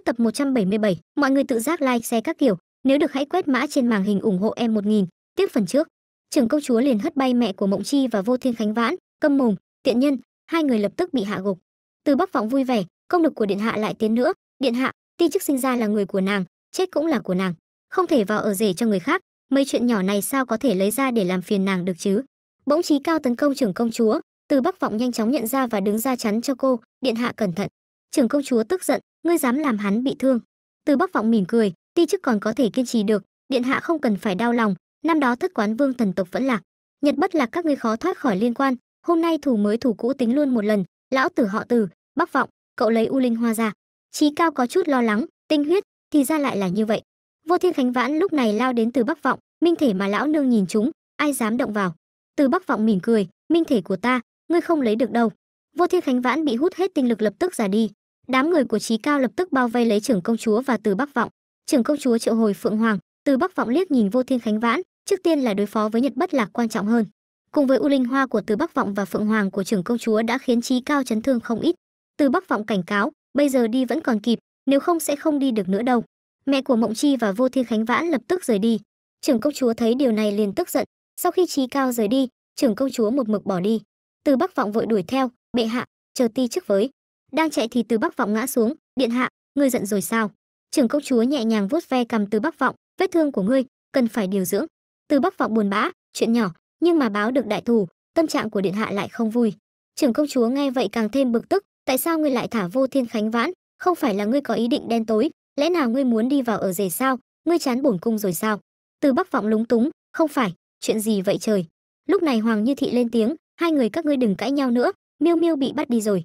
Hết tập 177, mọi người tự giác like, share các kiểu. Nếu được hãy quét mã trên màn hình ủng hộ em 1000. Tiếp phần trước, trưởng công chúa liền hất bay mẹ của Mộng Chi và Vô Thiên Khánh Vãn, câm mồm, tiện nhân, hai người lập tức bị hạ gục. Từ Bắc Vọng vui vẻ, công lực của điện hạ lại tiến nữa, điện hạ, ti chức sinh ra là người của nàng, chết cũng là của nàng, không thể vào ở rể cho người khác, mấy chuyện nhỏ này sao có thể lấy ra để làm phiền nàng được chứ? Bỗng trí cao tấn công trưởng công chúa, Từ Bắc Vọng nhanh chóng nhận ra và đứng ra chắn cho cô, điện hạ cẩn thận. Trưởng công chúa tức giận, ngươi dám làm hắn bị thương từ bắc vọng mỉm cười ti chức còn có thể kiên trì được điện hạ không cần phải đau lòng năm đó thất quán vương thần tộc vẫn lạc nhật bất lạc các ngươi khó thoát khỏi liên quan hôm nay thủ mới thủ cũ tính luôn một lần lão tử họ tử bắc vọng cậu lấy u linh hoa ra trí cao có chút lo lắng tinh huyết thì ra lại là như vậy vô thiên khánh vãn lúc này lao đến từ bắc vọng minh thể mà lão nương nhìn chúng ai dám động vào từ bắc vọng mỉm cười minh thể của ta ngươi không lấy được đâu vô thiên khánh vãn bị hút hết tinh lực lập tức giả đi đám người của trí cao lập tức bao vây lấy trưởng công chúa và từ bắc vọng trưởng công chúa triệu hồi phượng hoàng từ bắc vọng liếc nhìn vô thiên khánh vãn trước tiên là đối phó với nhật bất lạc quan trọng hơn cùng với u linh hoa của từ bắc vọng và phượng hoàng của trưởng công chúa đã khiến trí cao chấn thương không ít từ bắc vọng cảnh cáo bây giờ đi vẫn còn kịp nếu không sẽ không đi được nữa đâu mẹ của mộng chi và vô thiên khánh vãn lập tức rời đi trưởng công chúa thấy điều này liền tức giận sau khi trí cao rời đi trưởng công chúa một mực bỏ đi từ bắc vọng vội đuổi theo bệ hạ chờ ti trước với đang chạy thì từ bắc vọng ngã xuống điện hạ ngươi giận rồi sao trưởng công chúa nhẹ nhàng vuốt ve cầm từ bắc vọng vết thương của ngươi cần phải điều dưỡng từ bắc vọng buồn bã chuyện nhỏ nhưng mà báo được đại thù tâm trạng của điện hạ lại không vui trưởng công chúa nghe vậy càng thêm bực tức tại sao ngươi lại thả vô thiên khánh vãn không phải là ngươi có ý định đen tối lẽ nào ngươi muốn đi vào ở rể sao ngươi chán bổn cung rồi sao từ bắc vọng lúng túng không phải chuyện gì vậy trời lúc này hoàng như thị lên tiếng hai người các ngươi đừng cãi nhau nữa miêu miêu bị bắt đi rồi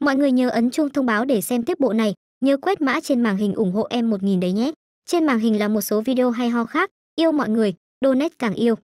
Mọi người nhớ ấn chuông thông báo để xem tiếp bộ này, nhớ quét mã trên màn hình ủng hộ em 1000 đấy nhé. Trên màn hình là một số video hay ho khác, yêu mọi người, donate càng yêu.